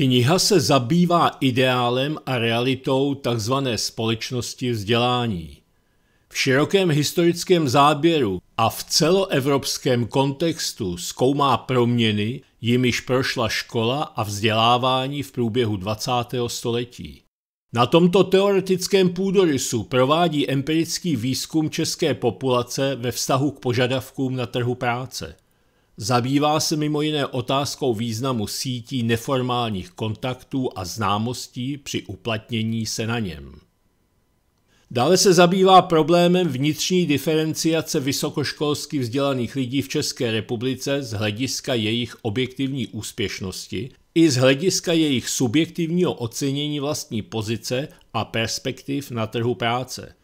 Kniha se zabývá ideálem a realitou tzv. společnosti vzdělání. V širokém historickém záběru a v celoevropském kontextu zkoumá proměny, jimiž prošla škola a vzdělávání v průběhu 20. století. Na tomto teoretickém půdorysu provádí empirický výzkum české populace ve vztahu k požadavkům na trhu práce – Zabývá se mimo jiné otázkou významu sítí neformálních kontaktů a známostí při uplatnění se na něm. Dále se zabývá problémem vnitřní diferenciace vysokoškolsky vzdělaných lidí v České republice z hlediska jejich objektivní úspěšnosti i z hlediska jejich subjektivního ocenění vlastní pozice a perspektiv na trhu práce.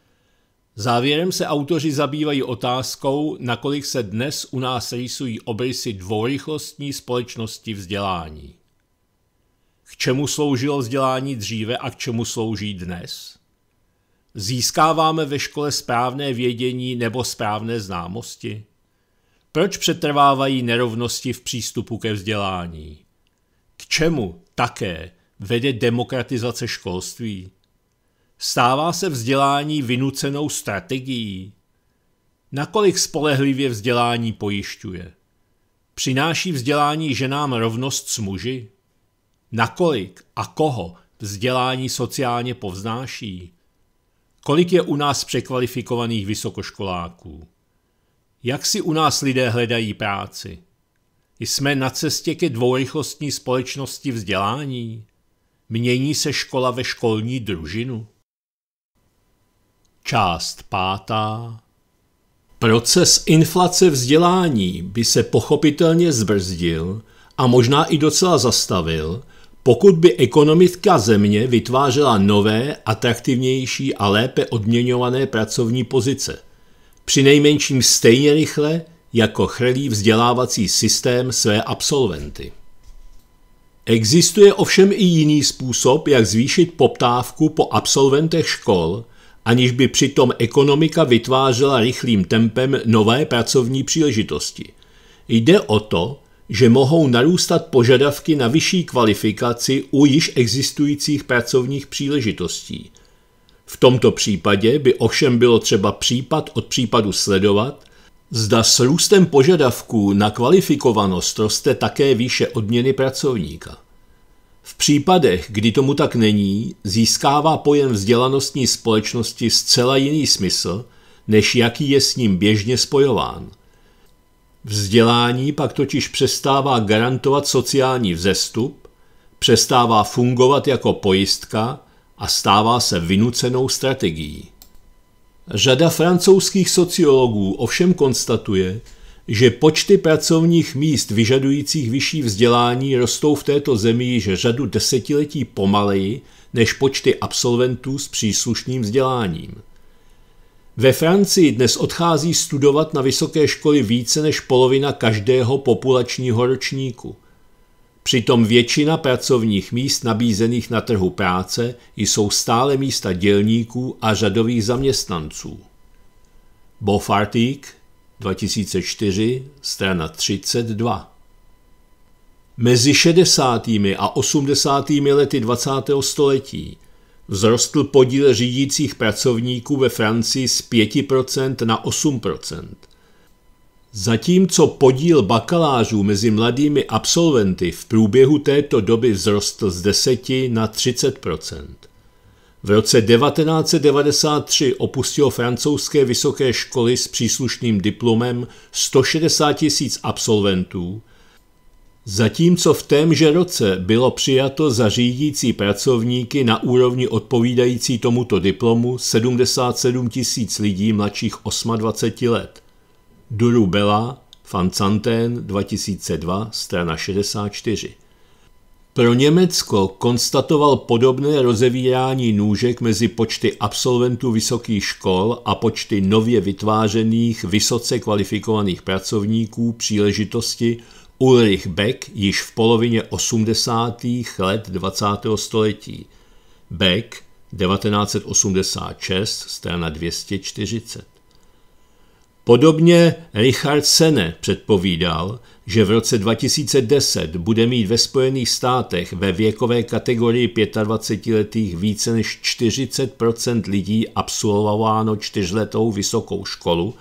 Závěrem se autoři zabývají otázkou, nakolik se dnes u nás rýsují obrysy dvourychlostní společnosti vzdělání. K čemu sloužilo vzdělání dříve a k čemu slouží dnes? Získáváme ve škole správné vědění nebo správné známosti? Proč přetrvávají nerovnosti v přístupu ke vzdělání? K čemu také vede demokratizace školství? Stává se vzdělání vynucenou strategií? Nakolik spolehlivě vzdělání pojišťuje? Přináší vzdělání ženám rovnost s muži? Nakolik a koho vzdělání sociálně povznáší? Kolik je u nás překvalifikovaných vysokoškoláků? Jak si u nás lidé hledají práci? Jsme na cestě ke dvourychlostní společnosti vzdělání? Mění se škola ve školní družinu? Část pátá. Proces inflace vzdělání by se pochopitelně zbrzdil a možná i docela zastavil, pokud by ekonomická země vytvářela nové, atraktivnější a lépe odměňované pracovní pozice. Přinejmenším stejně rychle, jako chrlí vzdělávací systém své absolventy. Existuje ovšem i jiný způsob, jak zvýšit poptávku po absolventech škol, aniž by přitom ekonomika vytvářela rychlým tempem nové pracovní příležitosti. Jde o to, že mohou narůstat požadavky na vyšší kvalifikaci u již existujících pracovních příležitostí. V tomto případě by ovšem bylo třeba případ od případu sledovat, zda s růstem požadavků na kvalifikovanost roste také výše odměny pracovníka. V případech, kdy tomu tak není, získává pojem vzdělanostní společnosti zcela jiný smysl, než jaký je s ním běžně spojován. Vzdělání pak totiž přestává garantovat sociální vzestup, přestává fungovat jako pojistka a stává se vynucenou strategií. Řada francouzských sociologů ovšem konstatuje, že počty pracovních míst vyžadujících vyšší vzdělání rostou v této zemi již řadu desetiletí pomaleji než počty absolventů s příslušným vzděláním. Ve Francii dnes odchází studovat na vysoké školy více než polovina každého populačního ročníku. Přitom většina pracovních míst nabízených na trhu práce jsou stále místa dělníků a řadových zaměstnanců. Bofartík, 2004, strana 32. Mezi 60. a 80. lety 20. století vzrostl podíl řídících pracovníků ve Francii z 5% na 8%. Zatímco podíl bakalářů mezi mladými absolventy v průběhu této doby vzrostl z 10 na 30 v roce 1993 opustilo francouzské vysoké školy s příslušným diplomem 160 tisíc absolventů, zatímco v témže roce bylo přijato za řídící pracovníky na úrovni odpovídající tomuto diplomu 77 tisíc lidí mladších 28 let. Duru Bela, Van 2002, strana 64. Pro Německo konstatoval podobné rozevírání nůžek mezi počty absolventů vysokých škol a počty nově vytvářených vysoce kvalifikovaných pracovníků příležitosti Ulrich Beck již v polovině 80. let 20. století. Beck 1986, strana 240. Podobně Richard Sene předpovídal, že v roce 2010 bude mít ve Spojených státech ve věkové kategorii 25-letých více než 40 lidí absolvováno čtyřletou vysokou školu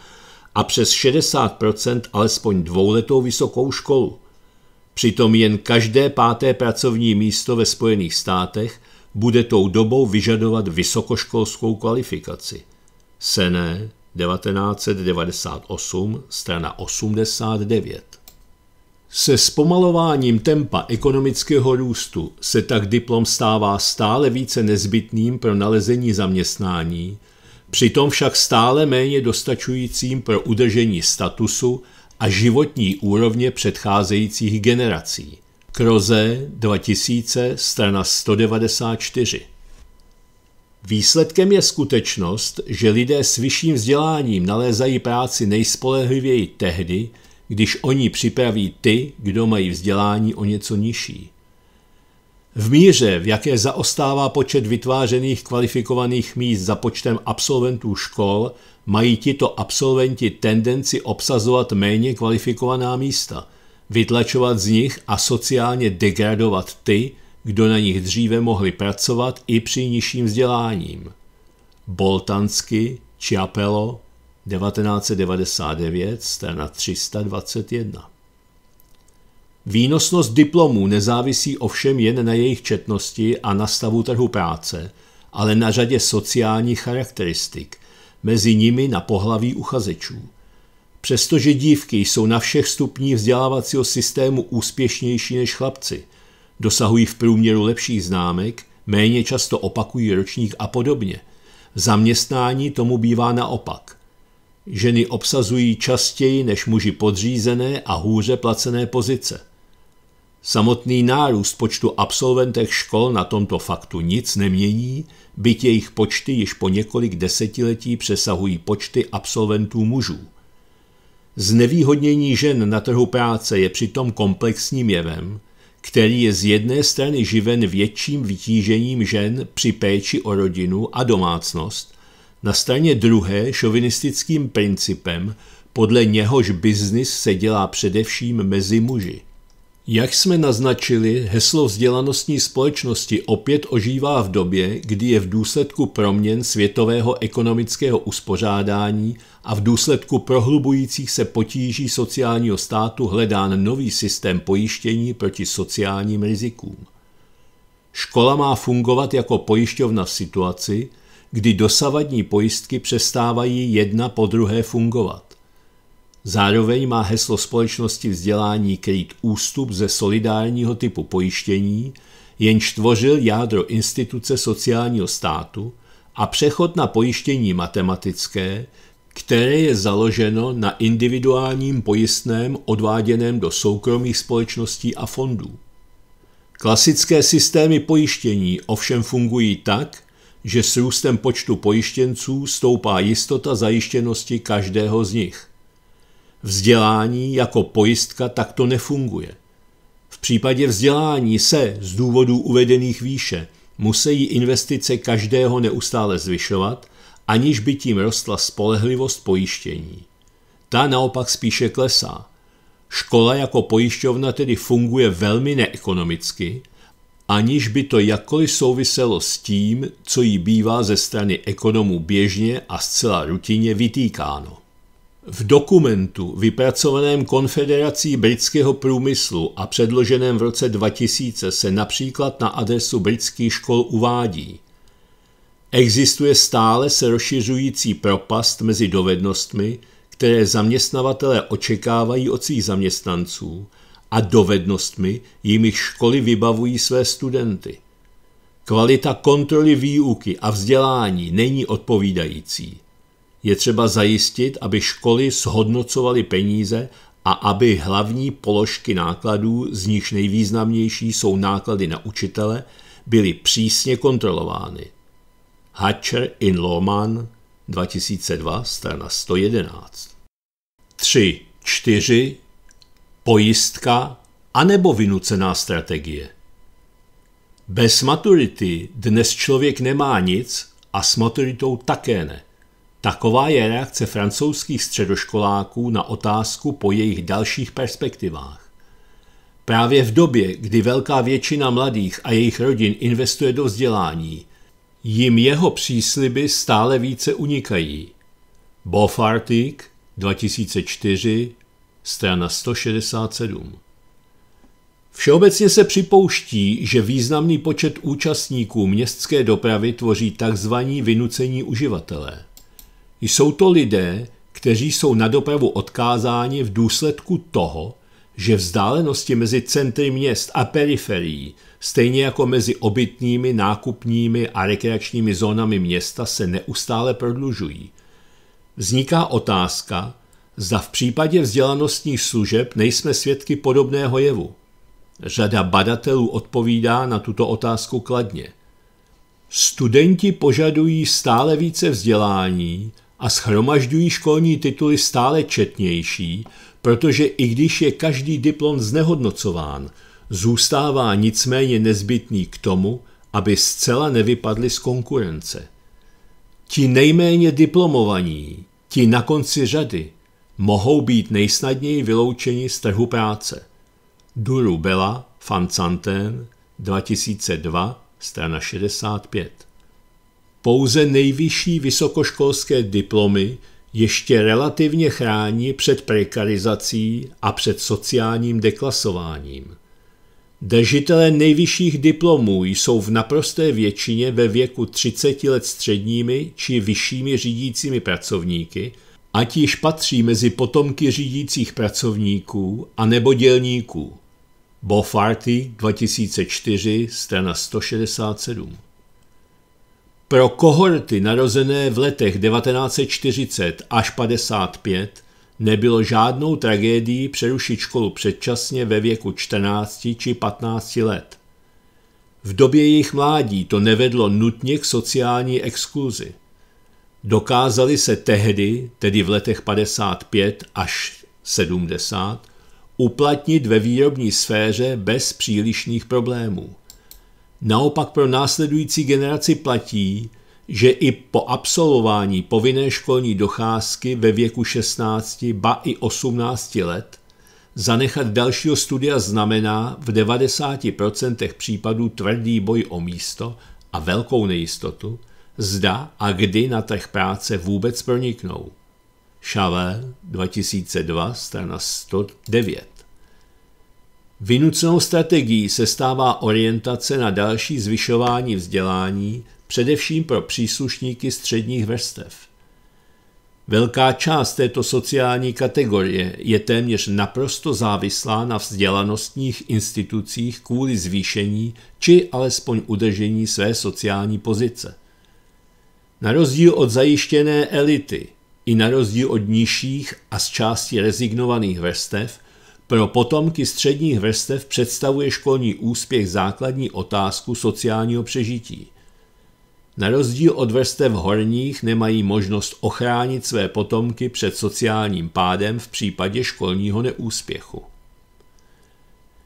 a přes 60 alespoň dvouletou vysokou školu. Přitom jen každé páté pracovní místo ve Spojených státech bude tou dobou vyžadovat vysokoškolskou kvalifikaci. Sené 1998, strana 89. Se zpomalováním tempa ekonomického růstu se tak diplom stává stále více nezbytným pro nalezení zaměstnání, přitom však stále méně dostačujícím pro udržení statusu a životní úrovně předcházejících generací. Kroze 2000, strana 194. Výsledkem je skutečnost, že lidé s vyšším vzděláním nalézají práci nejspolehlivěji tehdy, když oni připraví ty, kdo mají vzdělání o něco nižší. V míře, v jaké zaostává počet vytvářených kvalifikovaných míst za počtem absolventů škol, mají tito absolventi tendenci obsazovat méně kvalifikovaná místa, vytlačovat z nich a sociálně degradovat ty, kdo na nich dříve mohli pracovat i při nižším vzděláním. Boltansky, Chiapello, 1999, strana 321. Výnosnost diplomů nezávisí ovšem jen na jejich četnosti a na stavu trhu práce, ale na řadě sociálních charakteristik, mezi nimi na pohlaví uchazečů. Přestože dívky jsou na všech stupních vzdělávacího systému úspěšnější než chlapci – dosahují v průměru lepších známek, méně často opakují ročník a podobně. V zaměstnání tomu bývá naopak. Ženy obsazují častěji než muži podřízené a hůře placené pozice. Samotný nárůst počtu absolventek škol na tomto faktu nic nemění, byť jejich počty již po několik desetiletí přesahují počty absolventů mužů. Znevýhodnění žen na trhu práce je přitom komplexním jevem, který je z jedné strany živen větším vytížením žen při péči o rodinu a domácnost, na straně druhé šovinistickým principem, podle něhož biznis se dělá především mezi muži. Jak jsme naznačili, heslo vzdělanostní společnosti opět ožívá v době, kdy je v důsledku proměn světového ekonomického uspořádání a v důsledku prohlubujících se potíží sociálního státu hledán nový systém pojištění proti sociálním rizikům. Škola má fungovat jako pojišťovna v situaci, kdy dosavadní pojistky přestávají jedna po druhé fungovat. Zároveň má heslo společnosti vzdělání kryt ústup ze solidárního typu pojištění, jenž tvořil jádro instituce sociálního státu a přechod na pojištění matematické, které je založeno na individuálním pojistném odváděném do soukromých společností a fondů. Klasické systémy pojištění ovšem fungují tak, že s růstem počtu pojištěnců stoupá jistota zajištěnosti každého z nich – Vzdělání jako pojistka takto nefunguje. V případě vzdělání se z důvodů uvedených výše musí investice každého neustále zvyšovat, aniž by tím rostla spolehlivost pojištění. Ta naopak spíše klesá. Škola jako pojišťovna tedy funguje velmi neekonomicky, aniž by to jakkoliv souviselo s tím, co jí bývá ze strany ekonomů běžně a zcela rutině vytýkáno. V dokumentu vypracovaném Konfederací britského průmyslu a předloženém v roce 2000 se například na adresu britských škol uvádí Existuje stále se rozšiřující propast mezi dovednostmi, které zaměstnavatele očekávají od svých zaměstnanců a dovednostmi, jimiž školy vybavují své studenty. Kvalita kontroly výuky a vzdělání není odpovídající – je třeba zajistit, aby školy shodnocovaly peníze a aby hlavní položky nákladů, z nich nejvýznamnější jsou náklady na učitele, byly přísně kontrolovány. Hatcher in Lohmann 2002, strana 111. 3. 4. Pojistka anebo vynucená strategie. Bez maturity dnes člověk nemá nic a s maturitou také ne. Taková je reakce francouzských středoškoláků na otázku po jejich dalších perspektivách. Právě v době, kdy velká většina mladých a jejich rodin investuje do vzdělání, jim jeho přísliby stále více unikají. Bofartik 2004, strana 167. Všeobecně se připouští, že významný počet účastníků městské dopravy tvoří tzv. vynucení uživatelé. Jsou to lidé, kteří jsou na dopravu odkázáni v důsledku toho, že vzdálenosti mezi centry měst a periferií, stejně jako mezi obytnými, nákupními a rekreačními zónami města, se neustále prodlužují. Vzniká otázka, zda v případě vzdělanostních služeb nejsme svědky podobného jevu. Řada badatelů odpovídá na tuto otázku kladně. Studenti požadují stále více vzdělání, a schromažďují školní tituly stále četnější, protože i když je každý diplom znehodnocován, zůstává nicméně nezbytný k tomu, aby zcela nevypadli z konkurence. Ti nejméně diplomovaní, ti na konci řady, mohou být nejsnadněji vyloučeni z trhu práce. Duru Bela, Van 2002, strana 65. Pouze nejvyšší vysokoškolské diplomy ještě relativně chrání před prekarizací a před sociálním deklasováním. Držitelé nejvyšších diplomů jsou v naprosté většině ve věku 30 let středními či vyššími řídícími pracovníky, ať již patří mezi potomky řídících pracovníků a nebo dělníků. Bofarty 2004, strana 167. Pro kohorty narozené v letech 1940 až 55 nebylo žádnou tragédií přerušit školu předčasně ve věku 14 či 15 let. V době jejich mládí to nevedlo nutně k sociální exkluzi. Dokázali se tehdy, tedy v letech 55 až 70, uplatnit ve výrobní sféře bez přílišných problémů. Naopak pro následující generaci platí, že i po absolvování povinné školní docházky ve věku 16, ba i 18 let, zanechat dalšího studia znamená v 90% případů tvrdý boj o místo a velkou nejistotu, zda a kdy na trh práce vůbec proniknou. Chavel 2002, strana 109. Vynucenou strategií se stává orientace na další zvyšování vzdělání, především pro příslušníky středních vrstev. Velká část této sociální kategorie je téměř naprosto závislá na vzdělanostních institucích kvůli zvýšení či alespoň udržení své sociální pozice. Na rozdíl od zajištěné elity i na rozdíl od nižších a z části rezignovaných vrstev, pro potomky středních vrstev představuje školní úspěch základní otázku sociálního přežití. Na rozdíl od vrstev horních nemají možnost ochránit své potomky před sociálním pádem v případě školního neúspěchu.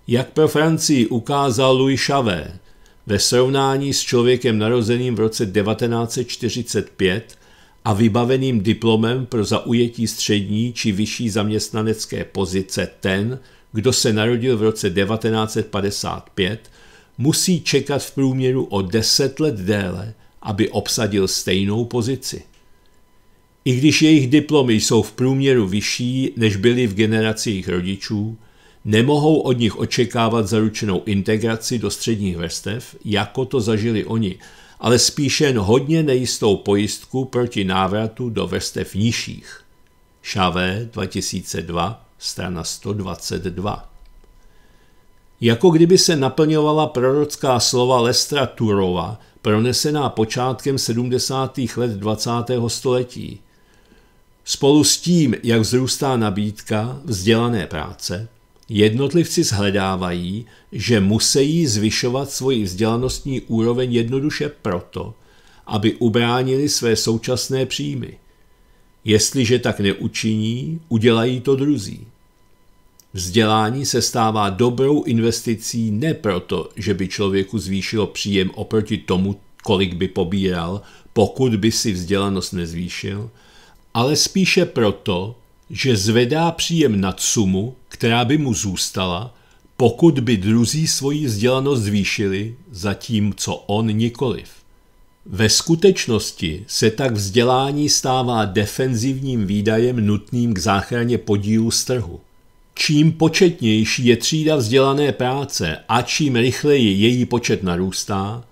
Jak pro Francii ukázal Louis Chavet, ve srovnání s člověkem narozeným v roce 1945 a vybaveným diplomem pro zaujetí střední či vyšší zaměstnanecké pozice ten, kdo se narodil v roce 1955, musí čekat v průměru o 10 let déle, aby obsadil stejnou pozici. I když jejich diplomy jsou v průměru vyšší, než byly v generaci jejich rodičů, nemohou od nich očekávat zaručenou integraci do středních vrstev, jako to zažili oni, ale spíše jen hodně nejistou pojistku proti návratu do vrstev nižších. Šavé 2002, strana 122. Jako kdyby se naplňovala prorocká slova Lestra Turova, pronesená počátkem 70. let 20. století. Spolu s tím, jak vzrůstá nabídka vzdělané práce, Jednotlivci shledávají, že musí zvyšovat svoji vzdělanostní úroveň jednoduše proto, aby ubránili své současné příjmy. Jestliže tak neučiní, udělají to druzí. Vzdělání se stává dobrou investicí ne proto, že by člověku zvýšilo příjem oproti tomu, kolik by pobíral, pokud by si vzdělanost nezvýšil, ale spíše proto, že zvedá příjem nad sumu, která by mu zůstala, pokud by druzí svoji vzdělanost zvýšili, zatímco on nikoliv. Ve skutečnosti se tak vzdělání stává defenzivním výdajem nutným k záchraně podílu z trhu. Čím početnější je třída vzdělané práce a čím rychleji její počet narůstá,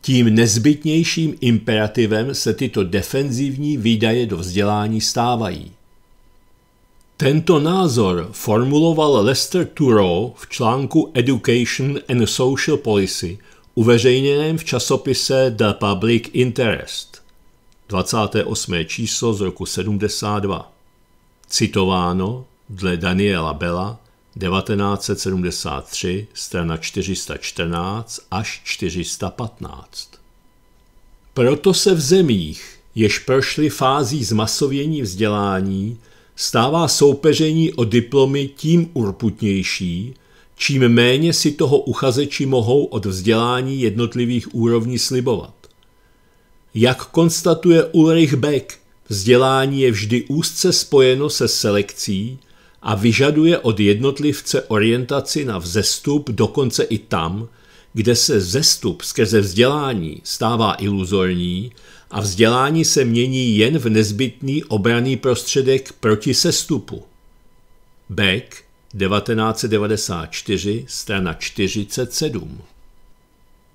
tím nezbytnějším imperativem se tyto defenzivní výdaje do vzdělání stávají. Tento názor formuloval Lester Thoreau v článku Education and Social Policy uveřejněném v časopise The Public Interest 28. číslo z roku 72. Citováno dle Daniela Bela 1973, strana 414 až 415. Proto se v zemích, jež prošly fází zmasovění vzdělání, stává soupeření o diplomy tím urputnější, čím méně si toho uchazeči mohou od vzdělání jednotlivých úrovní slibovat. Jak konstatuje Ulrich Beck, vzdělání je vždy úzce spojeno se selekcí a vyžaduje od jednotlivce orientaci na vzestup dokonce i tam, kde se vzestup skrze vzdělání stává iluzorní a vzdělání se mění jen v nezbytný obraný prostředek proti sestupu. Beck, 1994, strana 47.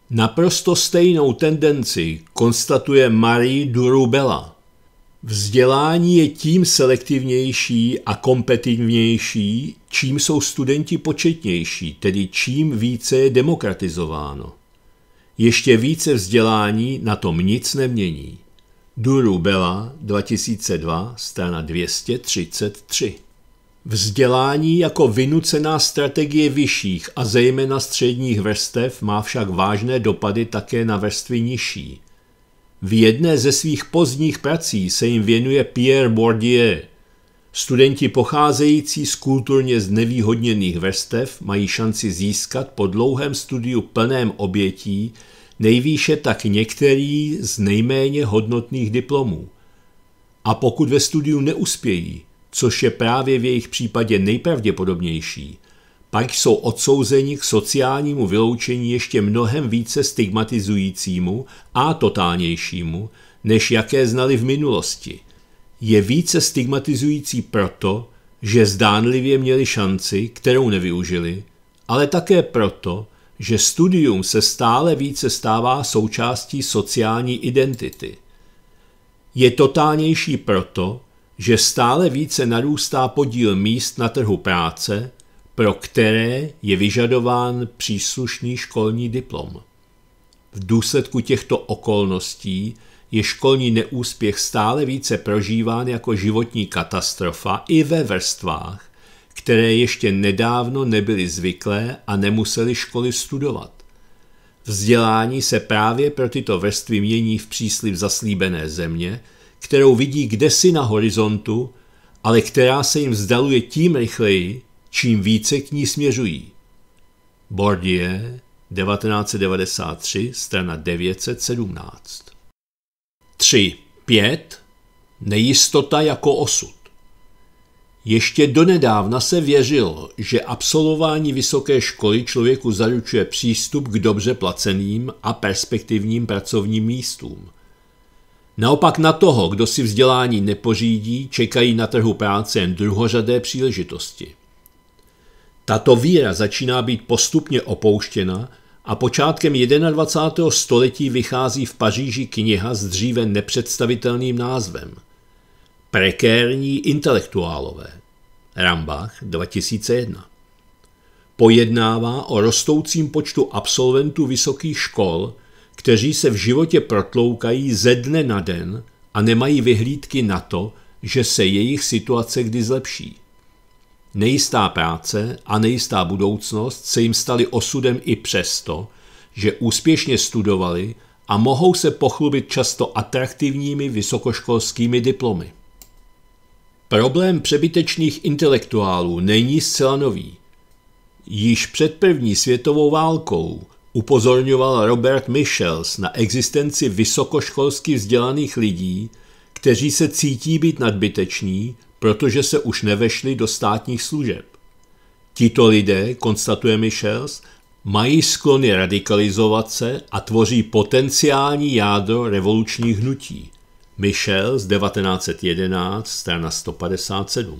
Naprosto stejnou tendenci konstatuje Marie Durubela. Vzdělání je tím selektivnější a kompetitivnější, čím jsou studenti početnější, tedy čím více je demokratizováno. Ještě více vzdělání na tom nic nemění. Duru Bela 2002, strana 233. Vzdělání jako vynucená strategie vyšších a zejména středních vrstev má však vážné dopady také na vrstvy nižší. V jedné ze svých pozdních prací se jim věnuje Pierre Bourdieu – Studenti pocházející z kulturně znevýhodněných vrstev mají šanci získat po dlouhém studiu plném obětí nejvýše tak některý z nejméně hodnotných diplomů. A pokud ve studiu neuspějí, což je právě v jejich případě nejpravděpodobnější, pak jsou odsouzeni k sociálnímu vyloučení ještě mnohem více stigmatizujícímu a totálnějšímu, než jaké znali v minulosti – je více stigmatizující proto, že zdánlivě měli šanci, kterou nevyužili, ale také proto, že studium se stále více stává součástí sociální identity. Je totálnější proto, že stále více narůstá podíl míst na trhu práce, pro které je vyžadován příslušný školní diplom. V důsledku těchto okolností je školní neúspěch stále více prožíván jako životní katastrofa i ve vrstvách, které ještě nedávno nebyly zvyklé a nemuseli školy studovat. Vzdělání se právě pro tyto vrstvy mění v příslip zaslíbené země, kterou vidí kdesi na horizontu, ale která se jim vzdaluje tím rychleji, čím více k ní směřují. Bordier, 1993, strana 917. 3. 5. Nejistota jako osud. Ještě donedávna se věřilo, že absolvování vysoké školy člověku zaručuje přístup k dobře placeným a perspektivním pracovním místům. Naopak na toho, kdo si vzdělání nepořídí, čekají na trhu práce jen druhořadé příležitosti. Tato víra začíná být postupně opouštěna a počátkem 21. století vychází v Paříži kniha s dříve nepředstavitelným názvem Prekérní intelektuálové Rambach 2001 pojednává o rostoucím počtu absolventů vysokých škol, kteří se v životě protloukají ze dne na den a nemají vyhlídky na to, že se jejich situace kdy zlepší. Nejistá práce a nejistá budoucnost se jim staly osudem i přesto, že úspěšně studovali a mohou se pochlubit často atraktivními vysokoškolskými diplomy. Problém přebytečných intelektuálů není zcela nový. Již před první světovou válkou upozorňoval Robert Michels na existenci vysokoškolsky vzdělaných lidí, kteří se cítí být nadbyteční, protože se už nevešli do státních služeb. Tito lidé, konstatuje Michels, mají sklony radikalizovat se a tvoří potenciální jádro revolučních hnutí. Michel z 1911, strana 157.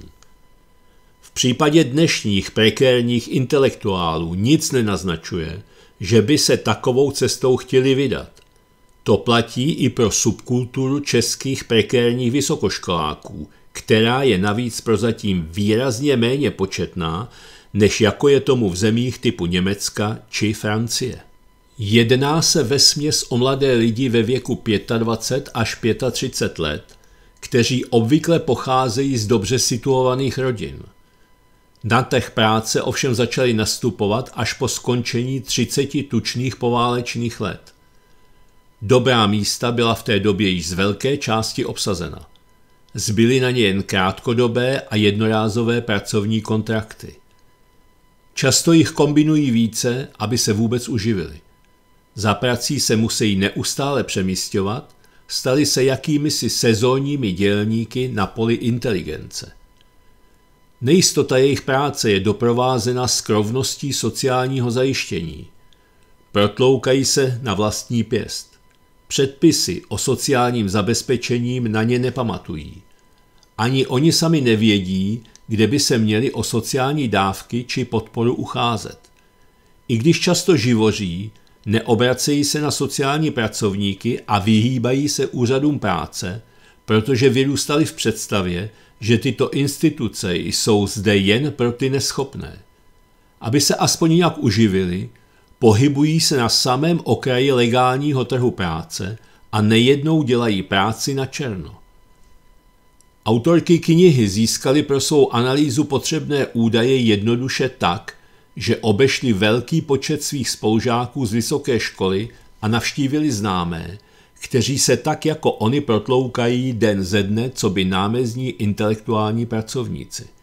V případě dnešních prekérních intelektuálů nic nenaznačuje, že by se takovou cestou chtěli vydat. To platí i pro subkulturu českých prekérních vysokoškoláků, která je navíc prozatím výrazně méně početná, než jako je tomu v zemích typu Německa či Francie. Jedná se ve směs o mladé lidi ve věku 25 až 35 let, kteří obvykle pocházejí z dobře situovaných rodin. Na těch práce ovšem začaly nastupovat až po skončení 30 tučných poválečných let. Dobrá místa byla v té době již z velké části obsazena zbyly na ně jen krátkodobé a jednorázové pracovní kontrakty. Často jich kombinují více, aby se vůbec uživili. Za prací se musí neustále přemysťovat, stali se jakýmisi sezónními dělníky na poli inteligence. Nejistota jejich práce je doprovázena skrovností sociálního zajištění. Protloukají se na vlastní pěst. Předpisy o sociálním zabezpečením na ně nepamatují. Ani oni sami nevědí, kde by se měli o sociální dávky či podporu ucházet. I když často živoří, neobracejí se na sociální pracovníky a vyhýbají se úřadům práce, protože vyrůstali v představě, že tyto instituce jsou zde jen pro ty neschopné. Aby se aspoň nějak uživili, Pohybují se na samém okraji legálního trhu práce a nejednou dělají práci na černo. Autorky knihy získaly pro svou analýzu potřebné údaje jednoduše tak, že obešli velký počet svých spolužáků z vysoké školy a navštívili známé, kteří se tak jako oni protloukají den ze dne, co by námezní intelektuální pracovníci –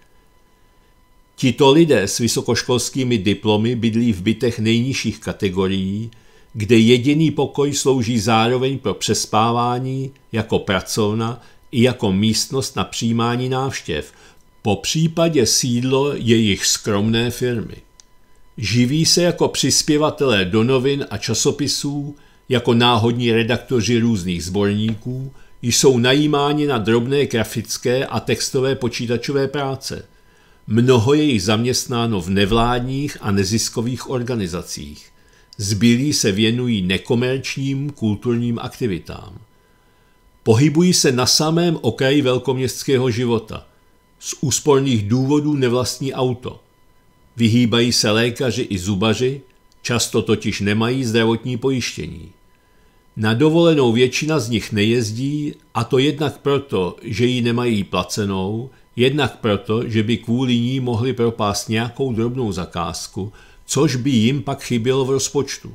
Tito lidé s vysokoškolskými diplomy bydlí v bytech nejnižších kategorií, kde jediný pokoj slouží zároveň pro přespávání jako pracovna i jako místnost na přijímání návštěv, po případě sídlo jejich skromné firmy. Živí se jako přispěvatelé do novin a časopisů, jako náhodní redaktoři různých sborníků, jsou najímáni na drobné grafické a textové počítačové práce – Mnoho je jich zaměstnáno v nevládních a neziskových organizacích. Zbylí se věnují nekomerčním kulturním aktivitám. Pohybují se na samém okraji velkoměstského života. Z úsporných důvodů nevlastní auto. Vyhýbají se lékaři i zubaři, často totiž nemají zdravotní pojištění. Na dovolenou většina z nich nejezdí, a to jednak proto, že ji nemají placenou, Jednak proto, že by kvůli ní mohli propást nějakou drobnou zakázku, což by jim pak chybělo v rozpočtu.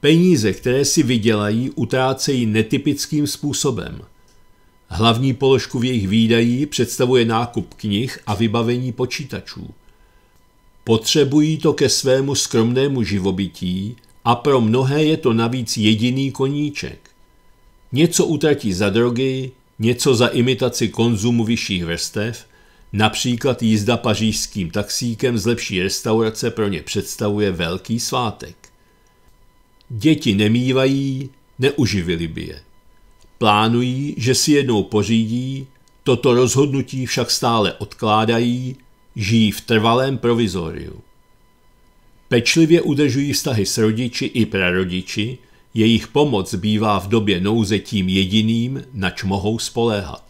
Peníze, které si vydělají, utrácejí netypickým způsobem. Hlavní položku v jejich výdají představuje nákup knih a vybavení počítačů. Potřebují to ke svému skromnému živobytí a pro mnohé je to navíc jediný koníček. Něco utratí za drogy, něco za imitaci konzumu vyšších vrstev, například jízda pařížským taxíkem z lepší restaurace pro ně představuje velký svátek. Děti nemývají, neuživili by je. Plánují, že si jednou pořídí, toto rozhodnutí však stále odkládají, žijí v trvalém provizoriu. Pečlivě udržují vztahy s rodiči i prarodiči, jejich pomoc bývá v době nouze tím jediným, nač mohou spoléhat.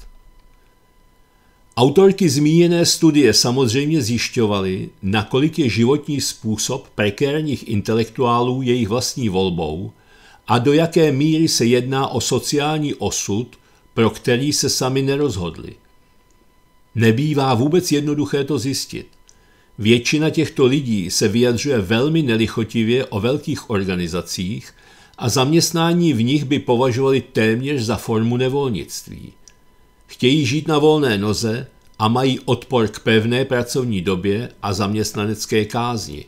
Autorky zmíněné studie samozřejmě zjišťovaly, nakolik je životní způsob prekérních intelektuálů jejich vlastní volbou a do jaké míry se jedná o sociální osud, pro který se sami nerozhodli. Nebývá vůbec jednoduché to zjistit. Většina těchto lidí se vyjadřuje velmi nelichotivě o velkých organizacích – a zaměstnání v nich by považovali téměř za formu nevolnictví. Chtějí žít na volné noze a mají odpor k pevné pracovní době a zaměstnanecké kázni.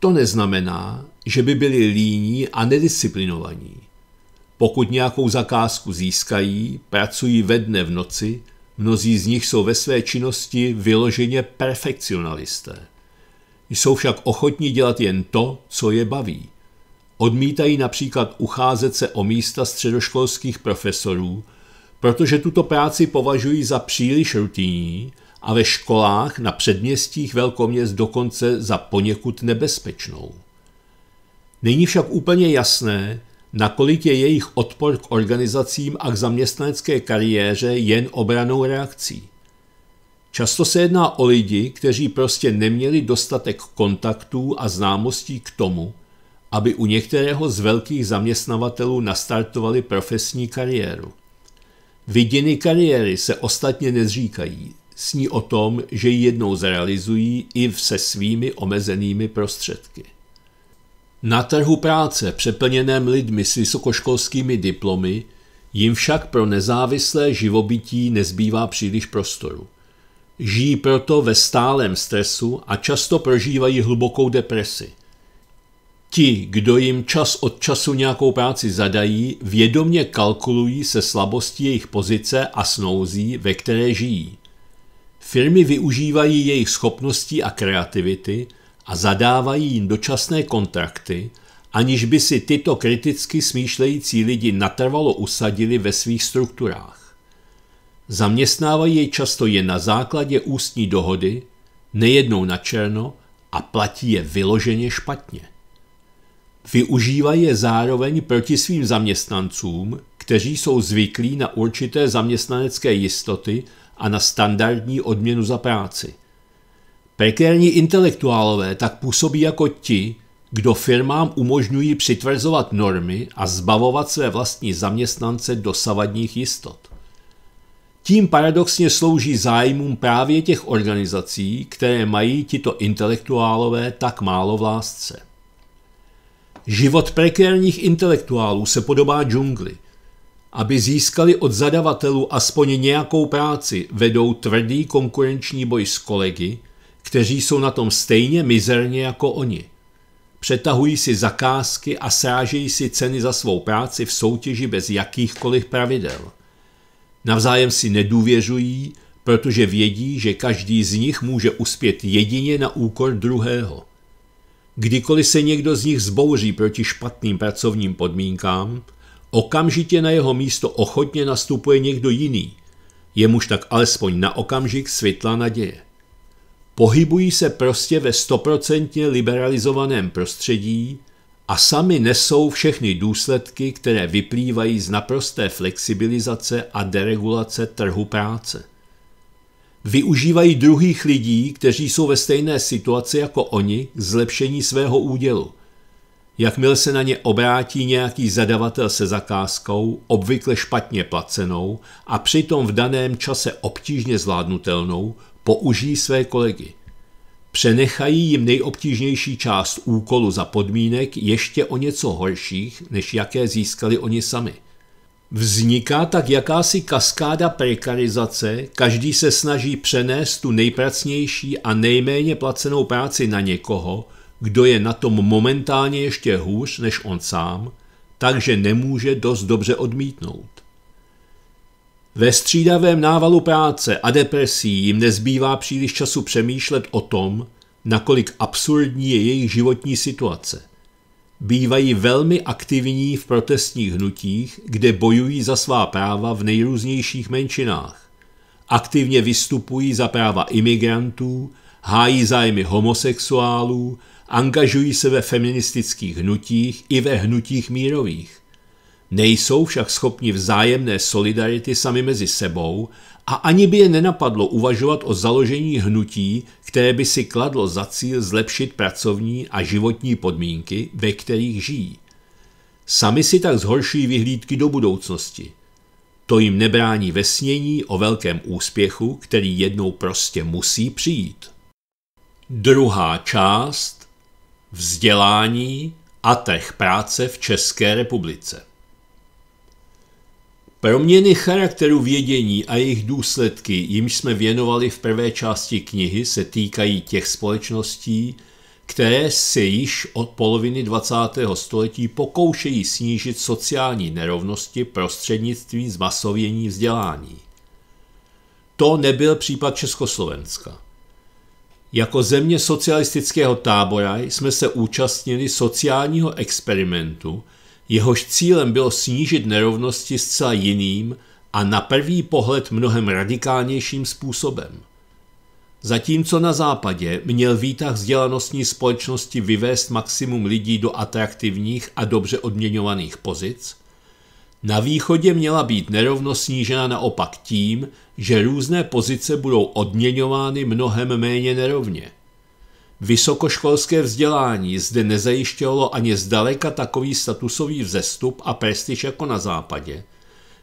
To neznamená, že by byli líní a nedisciplinovaní. Pokud nějakou zakázku získají, pracují ve dne v noci, mnozí z nich jsou ve své činnosti vyloženě perfekcionalisté. Jsou však ochotní dělat jen to, co je baví. Odmítají například ucházet se o místa středoškolských profesorů, protože tuto práci považují za příliš rutinní a ve školách na předměstích velkoměst dokonce za poněkud nebezpečnou. Není však úplně jasné, nakolik je jejich odpor k organizacím a k zaměstnanecké kariéře jen obranou reakcí. Často se jedná o lidi, kteří prostě neměli dostatek kontaktů a známostí k tomu, aby u některého z velkých zaměstnavatelů nastartovali profesní kariéru. Vidiny kariéry se ostatně nezříkají, sní o tom, že ji jednou zrealizují i se svými omezenými prostředky. Na trhu práce přeplněném lidmi s vysokoškolskými diplomy jim však pro nezávislé živobytí nezbývá příliš prostoru. Žijí proto ve stálem stresu a často prožívají hlubokou depresi – Ti, kdo jim čas od času nějakou práci zadají, vědomně kalkulují se slabostí jejich pozice a snouzí, ve které žijí. Firmy využívají jejich schopností a kreativity a zadávají jim dočasné kontrakty, aniž by si tyto kriticky smýšlející lidi natrvalo usadili ve svých strukturách. Zaměstnávají je často jen na základě ústní dohody, nejednou na černo a platí je vyloženě špatně. Využívají je zároveň proti svým zaměstnancům, kteří jsou zvyklí na určité zaměstnanecké jistoty a na standardní odměnu za práci. Prekérní intelektuálové tak působí jako ti, kdo firmám umožňují přitvrzovat normy a zbavovat své vlastní zaměstnance dosavadních jistot. Tím paradoxně slouží zájmům právě těch organizací, které mají tito intelektuálové tak málo v lásce. Život prekérních intelektuálů se podobá džungli. Aby získali od zadavatelů aspoň nějakou práci, vedou tvrdý konkurenční boj s kolegy, kteří jsou na tom stejně mizerně jako oni. Přetahují si zakázky a srážejí si ceny za svou práci v soutěži bez jakýchkoliv pravidel. Navzájem si nedůvěřují, protože vědí, že každý z nich může uspět jedině na úkor druhého. Kdykoliv se někdo z nich zbouří proti špatným pracovním podmínkám, okamžitě na jeho místo ochotně nastupuje někdo jiný, jemuž tak alespoň na okamžik světla naděje. Pohybují se prostě ve stoprocentně liberalizovaném prostředí a sami nesou všechny důsledky, které vyplývají z naprosté flexibilizace a deregulace trhu práce využívají druhých lidí, kteří jsou ve stejné situaci jako oni, k zlepšení svého údělu. Jakmile se na ně obrátí nějaký zadavatel se zakázkou, obvykle špatně placenou a přitom v daném čase obtížně zvládnutelnou, použijí své kolegy. Přenechají jim nejobtížnější část úkolu za podmínek ještě o něco horších, než jaké získali oni sami. Vzniká tak jakási kaskáda prekarizace, každý se snaží přenést tu nejpracnější a nejméně placenou práci na někoho, kdo je na tom momentálně ještě hůř než on sám, takže nemůže dost dobře odmítnout. Ve střídavém návalu práce a depresí jim nezbývá příliš času přemýšlet o tom, nakolik absurdní je jejich životní situace – Bývají velmi aktivní v protestních hnutích, kde bojují za svá práva v nejrůznějších menšinách. Aktivně vystupují za práva imigrantů, hájí zájmy homosexuálů, angažují se ve feministických hnutích i ve hnutích mírových. Nejsou však schopni vzájemné solidarity sami mezi sebou a ani by je nenapadlo uvažovat o založení hnutí, které by si kladlo za cíl zlepšit pracovní a životní podmínky, ve kterých žijí. Sami si tak zhorší vyhlídky do budoucnosti. To jim nebrání ve snění o velkém úspěchu, který jednou prostě musí přijít. Druhá část Vzdělání a trh práce v České republice. Proměny charakteru vědění a jejich důsledky, jimž jsme věnovali v prvé části knihy, se týkají těch společností, které se již od poloviny 20. století pokoušejí snížit sociální nerovnosti prostřednictvím zmasovění vzdělání. To nebyl případ Československa. Jako země socialistického tábora jsme se účastnili sociálního experimentu, jehož cílem bylo snížit nerovnosti zcela jiným a na první pohled mnohem radikálnějším způsobem. Zatímco na západě měl výtah vzdělanostní společnosti vyvést maximum lidí do atraktivních a dobře odměňovaných pozic, na východě měla být nerovnost snížena naopak tím, že různé pozice budou odměňovány mnohem méně nerovně – Vysokoškolské vzdělání zde nezajišťovalo ani zdaleka takový statusový vzestup a prestiž jako na západě.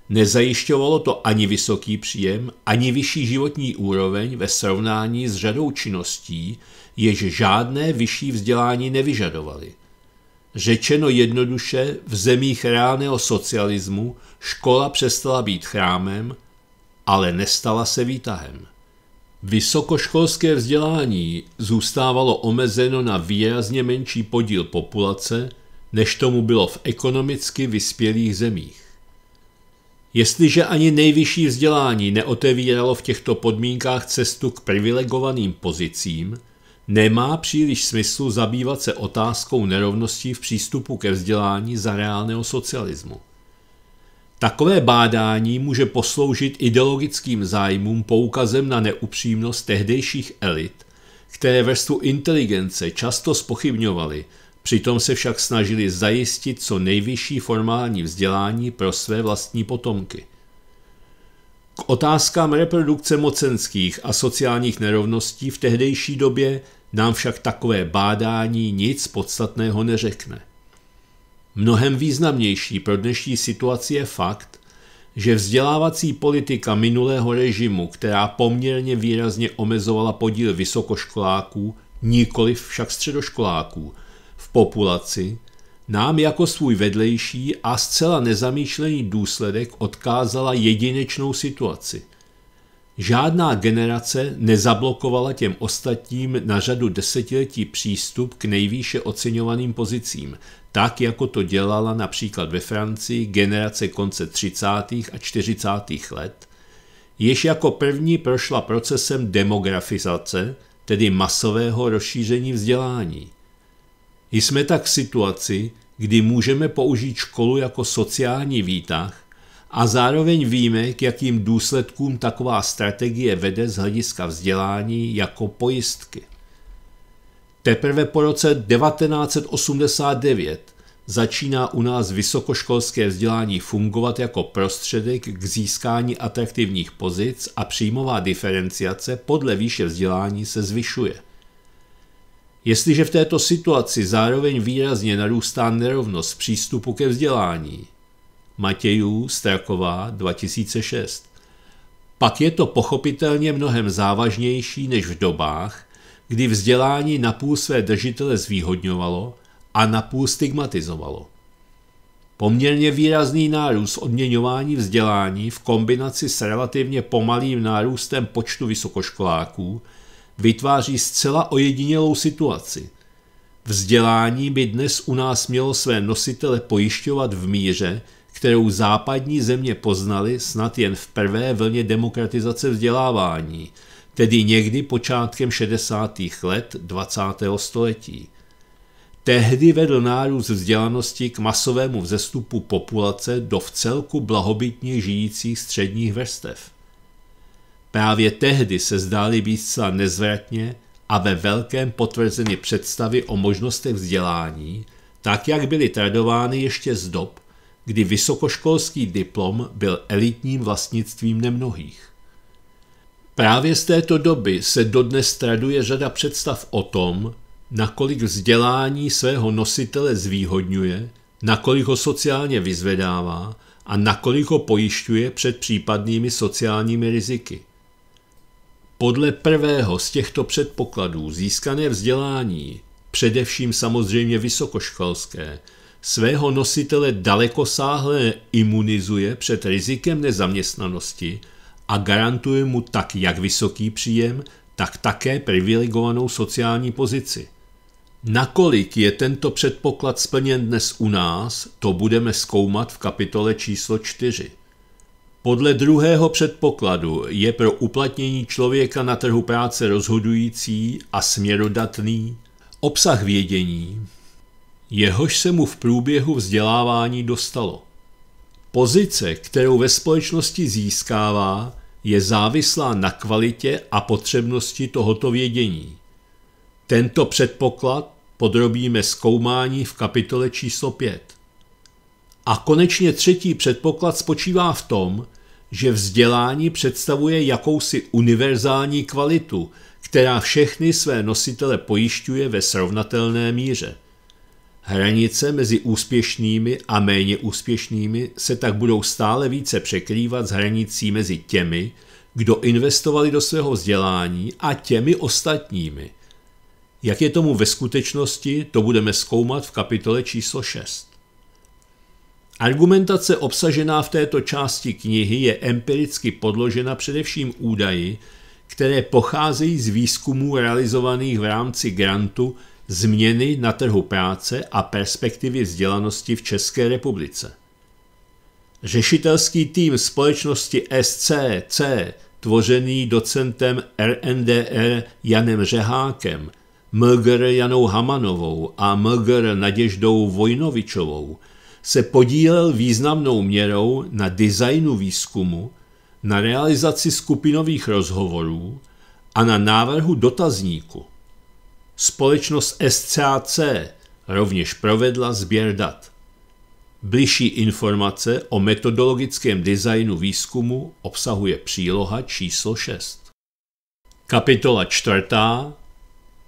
Nezajišťovalo to ani vysoký příjem, ani vyšší životní úroveň ve srovnání s řadou činností, jež žádné vyšší vzdělání nevyžadovaly. Řečeno jednoduše, v zemích reálného socialismu škola přestala být chrámem, ale nestala se výtahem. Vysokoškolské vzdělání zůstávalo omezeno na výrazně menší podíl populace, než tomu bylo v ekonomicky vyspělých zemích. Jestliže ani nejvyšší vzdělání neotevíralo v těchto podmínkách cestu k privilegovaným pozicím, nemá příliš smyslu zabývat se otázkou nerovností v přístupu ke vzdělání za reálného socialismu. Takové bádání může posloužit ideologickým zájmům poukazem na neupřímnost tehdejších elit, které vrstvu inteligence často spochybňovaly, přitom se však snažili zajistit co nejvyšší formální vzdělání pro své vlastní potomky. K otázkám reprodukce mocenských a sociálních nerovností v tehdejší době nám však takové bádání nic podstatného neřekne. Mnohem významnější pro dnešní situaci je fakt, že vzdělávací politika minulého režimu, která poměrně výrazně omezovala podíl vysokoškoláků, nikoli však středoškoláků, v populaci, nám jako svůj vedlejší a zcela nezamýšlený důsledek odkázala jedinečnou situaci. Žádná generace nezablokovala těm ostatním na řadu desetiletí přístup k nejvýše oceňovaným pozicím, tak jako to dělala například ve Francii generace konce 30. a 40. let, jež jako první prošla procesem demografizace, tedy masového rozšíření vzdělání. Jsme tak v situaci, kdy můžeme použít školu jako sociální výtah a zároveň víme, k jakým důsledkům taková strategie vede z hlediska vzdělání jako pojistky. Teprve po roce 1989 začíná u nás vysokoškolské vzdělání fungovat jako prostředek k získání atraktivních pozic a příjmová diferenciace podle výše vzdělání se zvyšuje. Jestliže v této situaci zároveň výrazně narůstá nerovnost přístupu ke vzdělání, Matějů, Straková, 2006, pak je to pochopitelně mnohem závažnější než v dobách, kdy vzdělání napůl své držitele zvýhodňovalo a napůl stigmatizovalo. Poměrně výrazný nárůst odměňování vzdělání v kombinaci s relativně pomalým nárůstem počtu vysokoškoláků vytváří zcela ojedinělou situaci. Vzdělání by dnes u nás mělo své nositele pojišťovat v míře, kterou západní země poznaly snad jen v prvé vlně demokratizace vzdělávání – tedy někdy počátkem 60. let 20. století. Tehdy vedl nárůst vzdělanosti k masovému vzestupu populace do vcelku blahobytně žijících středních vrstev. Právě tehdy se zdály být zcela nezvratně a ve velkém potvrzeny představy o možnostech vzdělání, tak jak byly tradovány ještě z dob, kdy vysokoškolský diplom byl elitním vlastnictvím nemnohých. Právě z této doby se dodnes traduje řada představ o tom, nakolik vzdělání svého nositele zvýhodňuje, nakolik ho sociálně vyzvedává a nakolik ho pojišťuje před případnými sociálními riziky. Podle prvého z těchto předpokladů získané vzdělání, především samozřejmě vysokoškolské, svého nositele dalekosáhle imunizuje před rizikem nezaměstnanosti, a garantuje mu tak jak vysoký příjem, tak také privilegovanou sociální pozici. Nakolik je tento předpoklad splněn dnes u nás, to budeme zkoumat v kapitole číslo 4. Podle druhého předpokladu je pro uplatnění člověka na trhu práce rozhodující a směrodatný obsah vědění, jehož se mu v průběhu vzdělávání dostalo. Pozice, kterou ve společnosti získává, je závislá na kvalitě a potřebnosti tohoto vědění. Tento předpoklad podrobíme zkoumání v kapitole číslo 5. A konečně třetí předpoklad spočívá v tom, že vzdělání představuje jakousi univerzální kvalitu, která všechny své nositele pojišťuje ve srovnatelné míře – Hranice mezi úspěšnými a méně úspěšnými se tak budou stále více překrývat s hranicí mezi těmi, kdo investovali do svého vzdělání a těmi ostatními. Jak je tomu ve skutečnosti, to budeme zkoumat v kapitole číslo 6. Argumentace obsažená v této části knihy je empiricky podložena především údaji, které pocházejí z výzkumů realizovaných v rámci grantu změny na trhu práce a perspektivy vzdělanosti v České republice. Řešitelský tým společnosti SCC, tvořený docentem RNDR Janem Řehákem, MGR Janou Hamanovou a MGR Naděždou Vojnovičovou, se podílel významnou měrou na designu výzkumu, na realizaci skupinových rozhovorů a na návrhu dotazníku. Společnost SCAC rovněž provedla sběr dat. Bližší informace o metodologickém designu výzkumu obsahuje příloha číslo 6. Kapitola čtvrtá.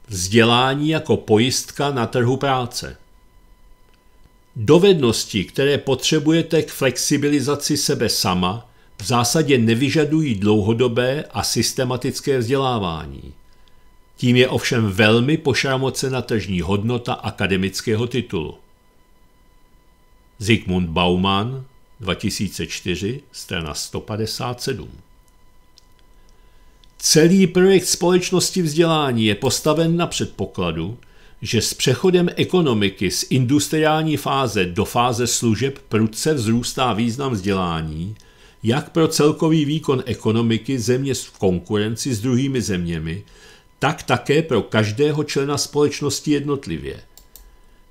Vzdělání jako pojistka na trhu práce. Dovednosti, které potřebujete k flexibilizaci sebe sama, v zásadě nevyžadují dlouhodobé a systematické vzdělávání. Tím je ovšem velmi pošramocena tržní hodnota akademického titulu. Zygmunt Bauman, 2004, strana 157. Celý projekt společnosti vzdělání je postaven na předpokladu, že s přechodem ekonomiky z industriální fáze do fáze služeb prudce vzrůstá význam vzdělání, jak pro celkový výkon ekonomiky země v konkurenci s druhými zeměmi, tak také pro každého člena společnosti jednotlivě.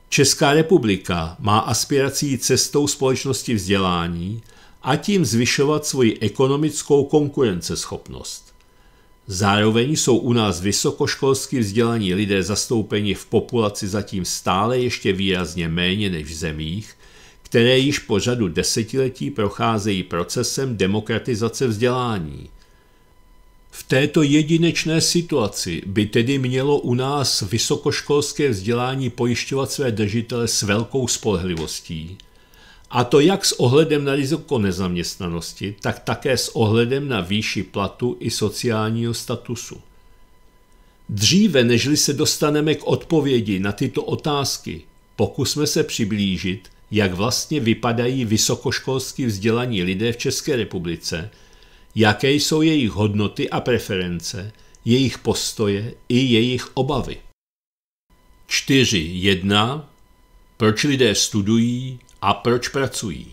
Česká republika má aspirací cestou společnosti vzdělání a tím zvyšovat svoji ekonomickou konkurenceschopnost. Zároveň jsou u nás vysokoškolsky vzdělaní lidé zastoupeni v populaci zatím stále ještě výrazně méně než v zemích, které již po řadu desetiletí procházejí procesem demokratizace vzdělání – v této jedinečné situaci by tedy mělo u nás vysokoškolské vzdělání pojišťovat své držitele s velkou spolehlivostí. A to jak s ohledem na riziko nezaměstnanosti, tak také s ohledem na výši platu i sociálního statusu. Dříve, nežli se dostaneme k odpovědi na tyto otázky, pokusme se přiblížit, jak vlastně vypadají vysokoškolsky vzdělaní lidé v České republice – jaké jsou jejich hodnoty a preference, jejich postoje i jejich obavy. 4.1. Proč lidé studují a proč pracují?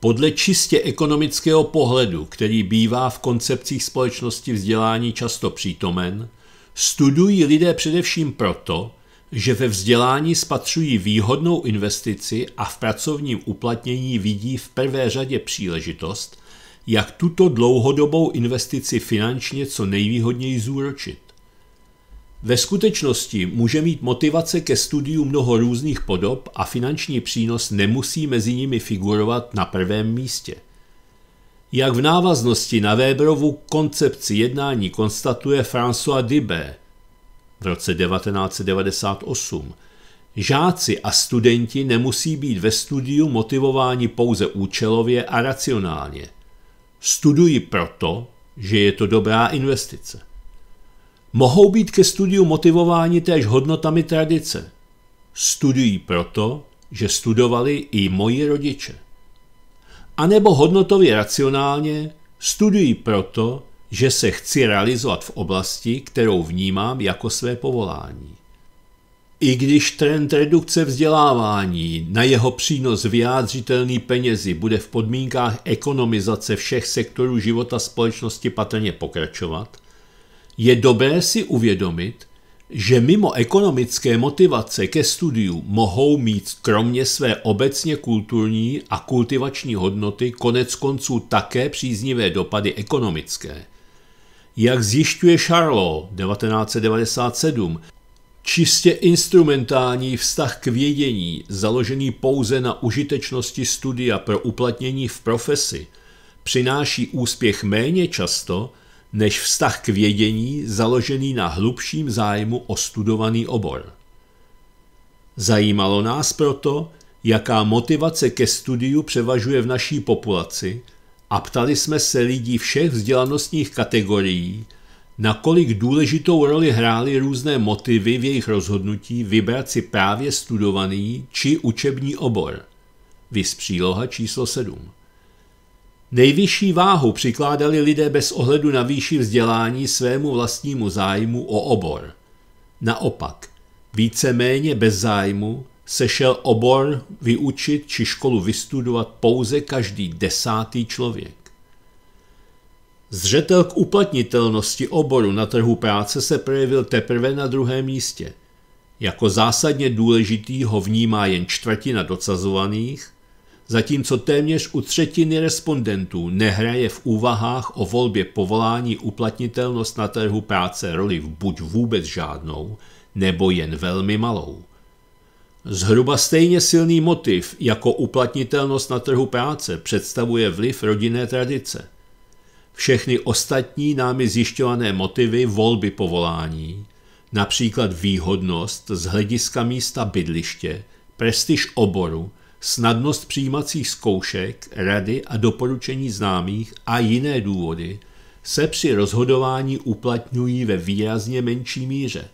Podle čistě ekonomického pohledu, který bývá v koncepcích společnosti vzdělání často přítomen, studují lidé především proto, že ve vzdělání spatřují výhodnou investici a v pracovním uplatnění vidí v prvé řadě příležitost, jak tuto dlouhodobou investici finančně co nejvýhodněji zúročit. Ve skutečnosti může mít motivace ke studiu mnoho různých podob a finanční přínos nemusí mezi nimi figurovat na prvém místě. Jak v návaznosti na Weberovu koncepci jednání konstatuje François Dibé v roce 1998, žáci a studenti nemusí být ve studiu motivováni pouze účelově a racionálně – Studuji proto, že je to dobrá investice. Mohou být ke studiu motivováni též hodnotami tradice. Studují proto, že studovali i moji rodiče. A nebo hodnotově racionálně studují proto, že se chci realizovat v oblasti, kterou vnímám jako své povolání. I když trend redukce vzdělávání na jeho přínos vyjádřitelný penězi bude v podmínkách ekonomizace všech sektorů života společnosti patrně pokračovat, je dobré si uvědomit, že mimo ekonomické motivace ke studiu mohou mít kromě své obecně kulturní a kultivační hodnoty konec konců také příznivé dopady ekonomické. Jak zjišťuje Charlo 1997, Čistě instrumentální vztah k vědění, založený pouze na užitečnosti studia pro uplatnění v profesi, přináší úspěch méně často než vztah k vědění založený na hlubším zájmu o studovaný obor. Zajímalo nás proto, jaká motivace ke studiu převažuje v naší populaci a ptali jsme se lidí všech vzdělanostních kategorií, nakolik důležitou roli hrály různé motivy v jejich rozhodnutí vybrat si právě studovaný či učební obor. Vys příloha číslo 7. Nejvyšší váhu přikládali lidé bez ohledu na výši vzdělání svému vlastnímu zájmu o obor. Naopak, víceméně bez zájmu se šel obor vyučit či školu vystudovat pouze každý desátý člověk. Zřetel k uplatnitelnosti oboru na trhu práce se projevil teprve na druhém místě. Jako zásadně důležitý ho vnímá jen čtvrtina dotazovaných, zatímco téměř u třetiny respondentů nehraje v úvahách o volbě povolání uplatnitelnost na trhu práce roli v buď vůbec žádnou, nebo jen velmi malou. Zhruba stejně silný motiv jako uplatnitelnost na trhu práce představuje vliv rodinné tradice – všechny ostatní námi zjišťované motivy volby povolání, například výhodnost z hlediska místa bydliště, prestiž oboru, snadnost přijímacích zkoušek, rady a doporučení známých a jiné důvody, se při rozhodování uplatňují ve výrazně menší míře.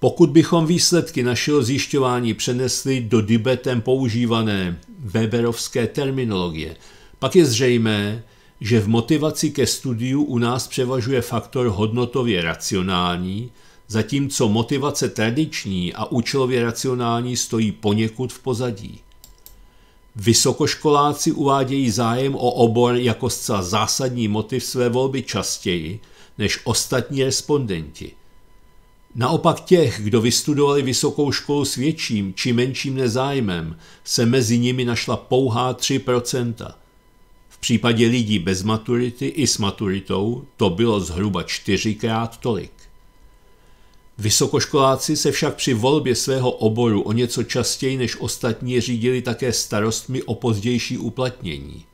Pokud bychom výsledky našeho zjišťování přenesli do dibetem používané Weberovské terminologie, pak je zřejmé, že v motivaci ke studiu u nás převažuje faktor hodnotově racionální, zatímco motivace tradiční a účelově racionální stojí poněkud v pozadí. Vysokoškoláci uvádějí zájem o obor jako zcela zásadní motiv své volby častěji než ostatní respondenti. Naopak těch, kdo vystudovali vysokou školu s větším či menším nezájmem, se mezi nimi našla pouhá 3 procenta – v případě lidí bez maturity i s maturitou to bylo zhruba čtyřikrát tolik. Vysokoškoláci se však při volbě svého oboru o něco častěji než ostatní řídili také starostmi o pozdější uplatnění.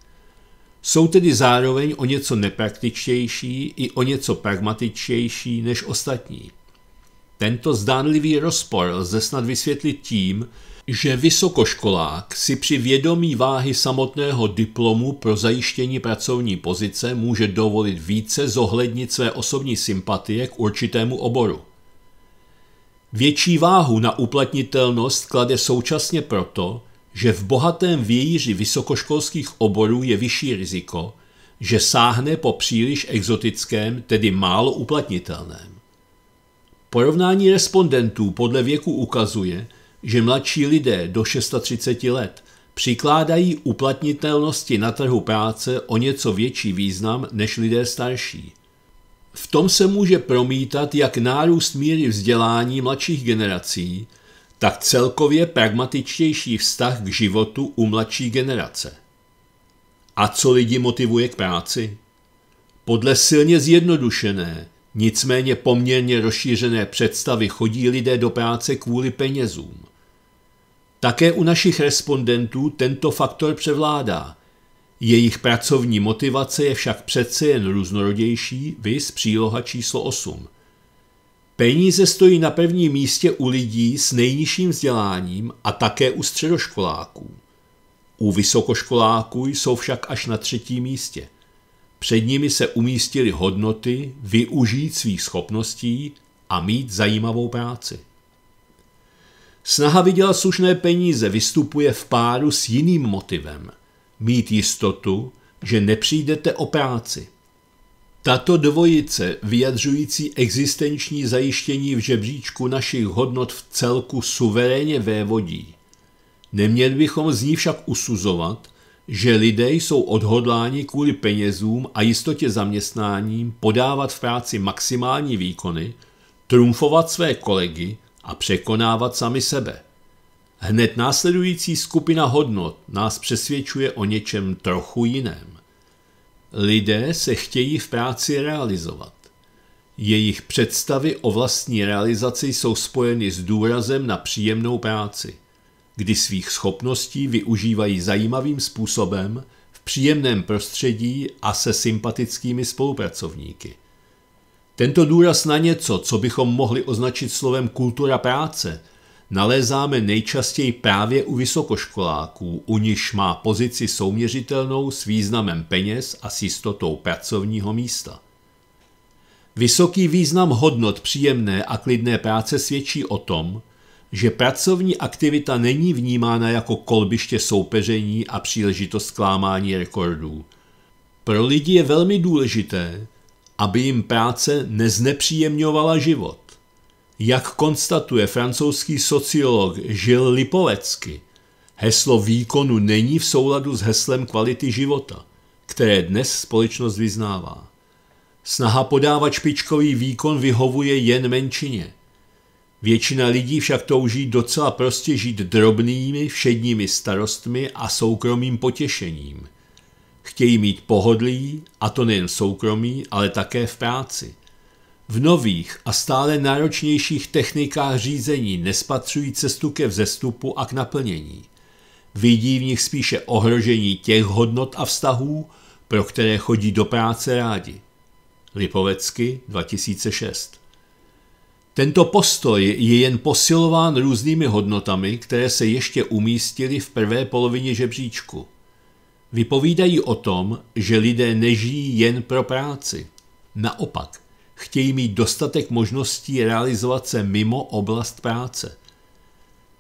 Jsou tedy zároveň o něco nepraktičtější i o něco pragmatičtější než ostatní. Tento zdánlivý rozpor lze snad vysvětlit tím, že vysokoškolák si při vědomí váhy samotného diplomu pro zajištění pracovní pozice může dovolit více zohlednit své osobní sympatie k určitému oboru. Větší váhu na uplatnitelnost klade současně proto, že v bohatém vějíři vysokoškolských oborů je vyšší riziko, že sáhne po příliš exotickém, tedy málo uplatnitelném. Porovnání respondentů podle věku ukazuje, že mladší lidé do 630 let přikládají uplatnitelnosti na trhu práce o něco větší význam než lidé starší. V tom se může promítat jak nárůst míry vzdělání mladších generací, tak celkově pragmatičtější vztah k životu u mladší generace. A co lidi motivuje k práci? Podle silně zjednodušené, nicméně poměrně rozšířené představy chodí lidé do práce kvůli penězům. Také u našich respondentů tento faktor převládá. Jejich pracovní motivace je však přece jen různorodější, vys příloha číslo 8. Peníze stojí na prvním místě u lidí s nejnižším vzděláním a také u středoškoláků. U vysokoškoláků jsou však až na třetím místě. Před nimi se umístily hodnoty, využít svých schopností a mít zajímavou práci. Snaha vydělat slušné peníze vystupuje v páru s jiným motivem – mít jistotu, že nepřijdete o práci. Tato dvojice, vyjadřující existenční zajištění v žebříčku našich hodnot v celku suverénně vévodí. Neměli bychom z ní však usuzovat, že lidé jsou odhodláni kvůli penězům a jistotě zaměstnáním podávat v práci maximální výkony, trumfovat své kolegy a překonávat sami sebe. Hned následující skupina hodnot nás přesvědčuje o něčem trochu jiném. Lidé se chtějí v práci realizovat. Jejich představy o vlastní realizaci jsou spojeny s důrazem na příjemnou práci, kdy svých schopností využívají zajímavým způsobem v příjemném prostředí a se sympatickými spolupracovníky. Tento důraz na něco, co bychom mohli označit slovem kultura práce, nalézáme nejčastěji právě u vysokoškoláků, u nichž má pozici souměřitelnou s významem peněz a s jistotou pracovního místa. Vysoký význam hodnot příjemné a klidné práce svědčí o tom, že pracovní aktivita není vnímána jako kolbiště soupeření a příležitost klámání rekordů. Pro lidi je velmi důležité, aby jim práce neznepříjemňovala život. Jak konstatuje francouzský sociolog Žil Lipovecky, heslo výkonu není v souladu s heslem kvality života, které dnes společnost vyznává. Snaha podávat špičkový výkon vyhovuje jen menšině. Většina lidí však touží docela prostě žít drobnými všedními starostmi a soukromým potěšením. Chtějí mít pohodlí, a to nejen soukromí, ale také v práci. V nových a stále náročnějších technikách řízení nespatřují cestu ke vzestupu a k naplnění. Vidí v nich spíše ohrožení těch hodnot a vztahů, pro které chodí do práce rádi. Lipovecky 2006 Tento postoj je jen posilován různými hodnotami, které se ještě umístily v prvé polovině žebříčku vypovídají o tom, že lidé nežijí jen pro práci. Naopak, chtějí mít dostatek možností realizovat se mimo oblast práce.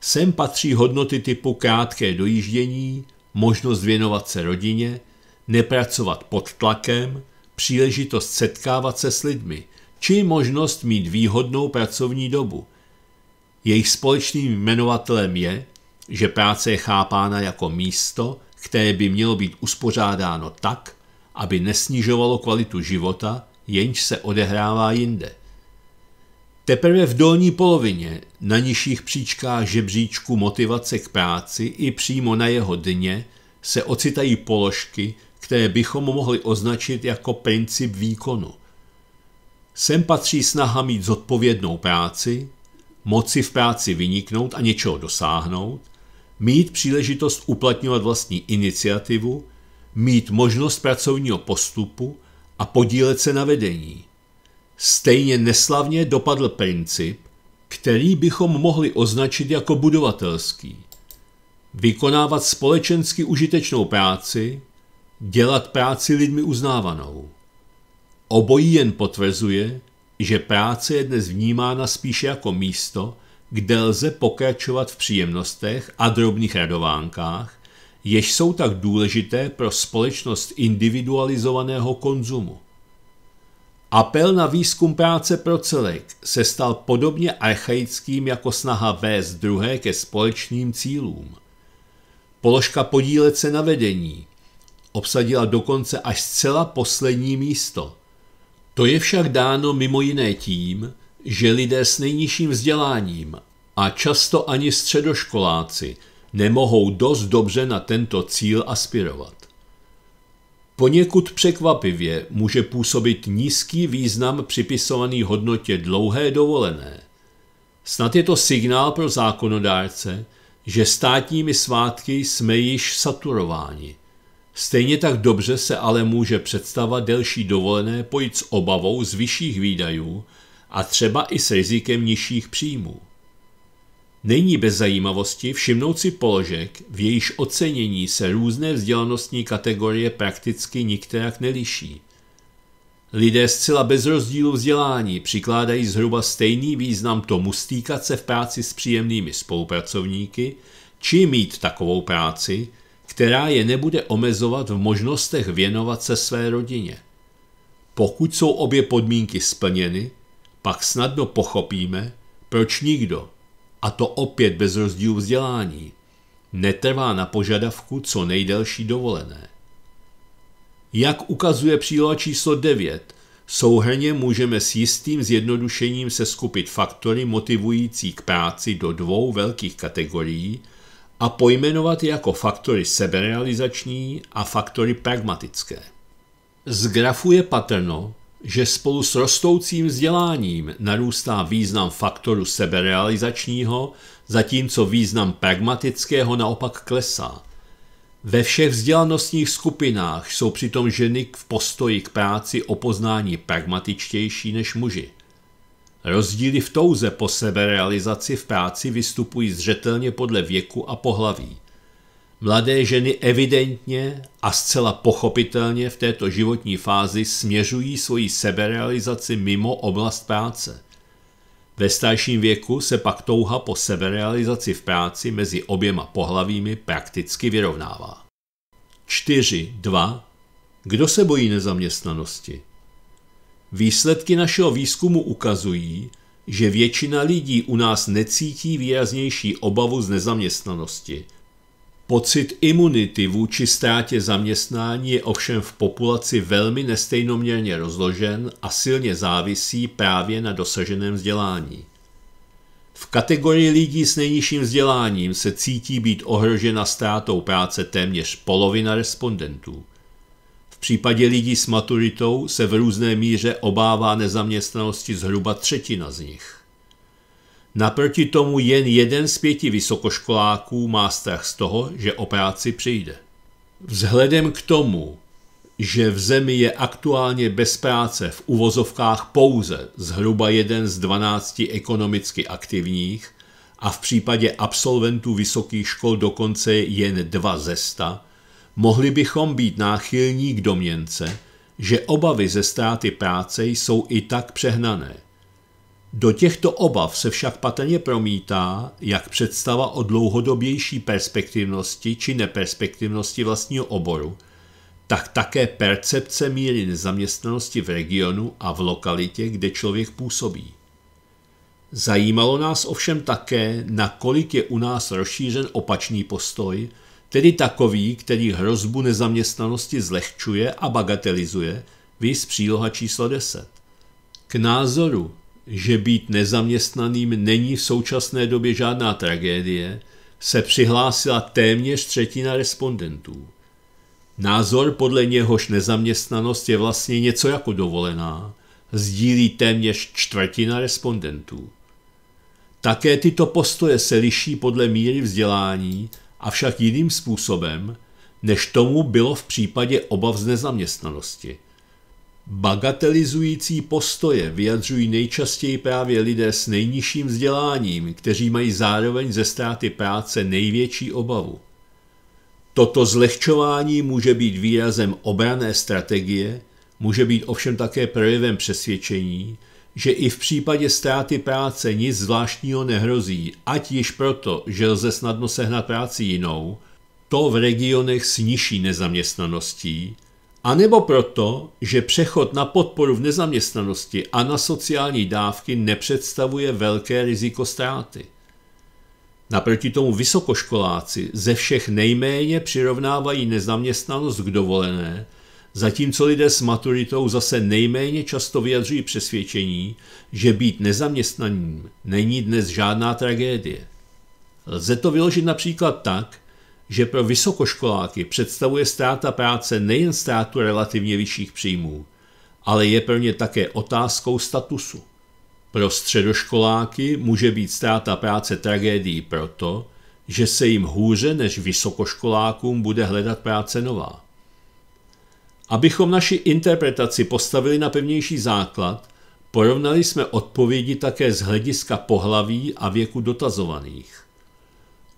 Sem patří hodnoty typu krátké dojíždění, možnost věnovat se rodině, nepracovat pod tlakem, příležitost setkávat se s lidmi, či možnost mít výhodnou pracovní dobu. Jejich společným jmenovatelem je, že práce je chápána jako místo, které by mělo být uspořádáno tak, aby nesnižovalo kvalitu života, jenž se odehrává jinde. Teprve v dolní polovině, na nižších příčkách žebříčku motivace k práci i přímo na jeho dně, se ocitají položky, které bychom mohli označit jako princip výkonu. Sem patří snaha mít zodpovědnou práci, moci v práci vyniknout a něčeho dosáhnout, mít příležitost uplatňovat vlastní iniciativu, mít možnost pracovního postupu a podílet se na vedení. Stejně neslavně dopadl princip, který bychom mohli označit jako budovatelský. Vykonávat společensky užitečnou práci, dělat práci lidmi uznávanou. Obojí jen potvrzuje, že práce je dnes vnímána spíše jako místo, kde lze pokračovat v příjemnostech a drobných radovánkách, jež jsou tak důležité pro společnost individualizovaného konzumu. Apel na výzkum práce pro celek se stal podobně archaickým jako snaha vést druhé ke společným cílům. Položka podílet se na vedení obsadila dokonce až zcela poslední místo. To je však dáno mimo jiné tím, že lidé s nejnižším vzděláním a často ani středoškoláci nemohou dost dobře na tento cíl aspirovat. Poněkud překvapivě může působit nízký význam připisovaný hodnotě dlouhé dovolené. Snad je to signál pro zákonodárce, že státními svátky jsme již saturováni. Stejně tak dobře se ale může představa delší dovolené pojít s obavou z vyšších výdajů, a třeba i s rizikem nižších příjmů. Není bez zajímavosti všimnout si položek, v jejíž ocenění se různé vzdělanostní kategorie prakticky nikterak neliší. Lidé zcela bez rozdílu vzdělání přikládají zhruba stejný význam tomu stýkat se v práci s příjemnými spolupracovníky, či mít takovou práci, která je nebude omezovat v možnostech věnovat se své rodině. Pokud jsou obě podmínky splněny, pak snadno pochopíme, proč nikdo, a to opět bez rozdílu vzdělání, netrvá na požadavku co nejdelší dovolené. Jak ukazuje příloha číslo 9, souhrně můžeme s jistým zjednodušením se skupit faktory motivující k práci do dvou velkých kategorií a pojmenovat je jako faktory seberealizační a faktory pragmatické. Z grafu je patrno, že spolu s rostoucím vzděláním narůstá význam faktoru seberealizačního, zatímco význam pragmatického naopak klesá. Ve všech vzdělanostních skupinách jsou přitom ženy v postoji k práci o poznání pragmatičtější než muži. Rozdíly v touze po seberealizaci v práci vystupují zřetelně podle věku a pohlaví – Mladé ženy evidentně a zcela pochopitelně v této životní fázi směřují svoji seberealizaci mimo oblast práce. Ve starším věku se pak touha po seberealizaci v práci mezi oběma pohlavími prakticky vyrovnává. 2. Kdo se bojí nezaměstnanosti? Výsledky našeho výzkumu ukazují, že většina lidí u nás necítí výraznější obavu z nezaměstnanosti – Pocit imunity vůči ztrátě zaměstnání je ovšem v populaci velmi nestejnoměrně rozložen a silně závisí právě na dosaženém vzdělání. V kategorii lidí s nejnižším vzděláním se cítí být ohrožena ztrátou práce téměř polovina respondentů. V případě lidí s maturitou se v různé míře obává nezaměstnanosti zhruba třetina z nich. Naproti tomu jen jeden z pěti vysokoškoláků má strach z toho, že o práci přijde. Vzhledem k tomu, že v zemi je aktuálně bez práce v uvozovkách pouze zhruba jeden z 12 ekonomicky aktivních a v případě absolventů vysokých škol dokonce jen dva ze sta, mohli bychom být náchylní k domněnce, že obavy ze ztráty práce jsou i tak přehnané – do těchto obav se však patrně promítá jak představa o dlouhodobější perspektivnosti či neperspektivnosti vlastního oboru, tak také percepce míry nezaměstnanosti v regionu a v lokalitě, kde člověk působí. Zajímalo nás ovšem také, nakolik je u nás rozšířen opačný postoj, tedy takový, který hrozbu nezaměstnanosti zlehčuje a bagatelizuje, viz příloha číslo 10. K názoru, že být nezaměstnaným není v současné době žádná tragédie, se přihlásila téměř třetina respondentů. Názor, podle něhož nezaměstnanost je vlastně něco jako dovolená, sdílí téměř čtvrtina respondentů. Také tyto postoje se liší podle míry vzdělání, avšak jiným způsobem, než tomu bylo v případě obav z nezaměstnanosti – Bagatelizující postoje vyjadřují nejčastěji právě lidé s nejnižším vzděláním, kteří mají zároveň ze ztráty práce největší obavu. Toto zlehčování může být výrazem obrané strategie, může být ovšem také projevem přesvědčení, že i v případě ztráty práce nic zvláštního nehrozí, ať již proto, že lze snadno sehnat práci jinou, to v regionech s nižší nezaměstnaností – anebo proto, že přechod na podporu v nezaměstnanosti a na sociální dávky nepředstavuje velké riziko ztráty. Naproti tomu vysokoškoláci ze všech nejméně přirovnávají nezaměstnanost k dovolené, zatímco lidé s maturitou zase nejméně často vyjadřují přesvědčení, že být nezaměstnaným není dnes žádná tragédie. Lze to vyložit například tak, že pro vysokoškoláky představuje ztráta práce nejen ztrátu relativně vyšších příjmů, ale je pro ně také otázkou statusu. Pro středoškoláky může být ztráta práce tragédií proto, že se jim hůře než vysokoškolákům bude hledat práce nová. Abychom naši interpretaci postavili na pevnější základ, porovnali jsme odpovědi také z hlediska pohlaví a věku dotazovaných.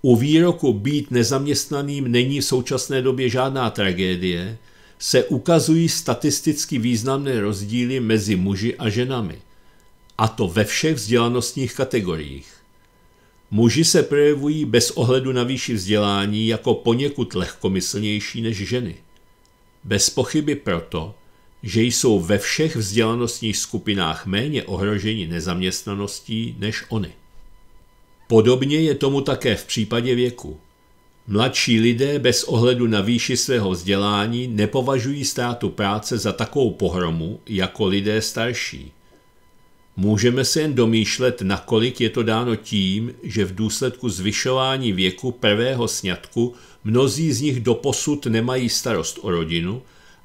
U výroku být nezaměstnaným není v současné době žádná tragédie, se ukazují statisticky významné rozdíly mezi muži a ženami. A to ve všech vzdělanostních kategoriích. Muži se projevují bez ohledu na výši vzdělání jako poněkud lehkomyslnější než ženy. Bez pochyby proto, že jsou ve všech vzdělanostních skupinách méně ohroženi nezaměstnaností než oni. Podobně je tomu také v případě věku. Mladší lidé bez ohledu na výši svého vzdělání nepovažují státu práce za takovou pohromu jako lidé starší. Můžeme se jen domýšlet, nakolik je to dáno tím, že v důsledku zvyšování věku prvého sňatku mnozí z nich doposud nemají starost o rodinu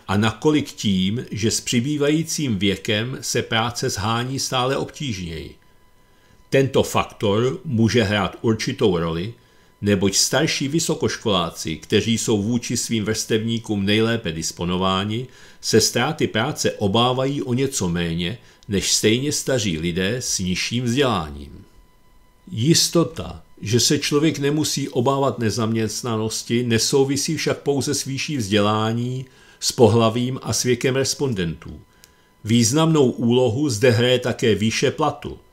a nakolik tím, že s přibývajícím věkem se práce zhání stále obtížněji. Tento faktor může hrát určitou roli, neboť starší vysokoškoláci, kteří jsou vůči svým vrstevníkům nejlépe disponováni, se ztráty práce obávají o něco méně než stejně staří lidé s nižším vzděláním. Jistota, že se člověk nemusí obávat nezaměstnanosti, nesouvisí však pouze s výší vzdělání, s pohlavím a s věkem respondentů. Významnou úlohu zde hraje také výše platu –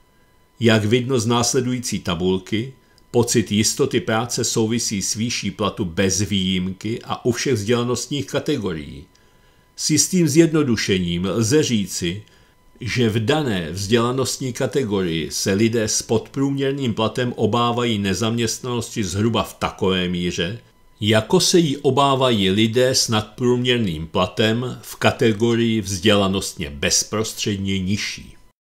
jak vidno z následující tabulky, pocit jistoty práce souvisí s výší platu bez výjimky a u všech vzdělanostních kategorií. S jistým zjednodušením lze říci, že v dané vzdělanostní kategorii se lidé s podprůměrným platem obávají nezaměstnanosti zhruba v takové míře, jako se jí obávají lidé s nadprůměrným platem v kategorii vzdělanostně bezprostředně nižší.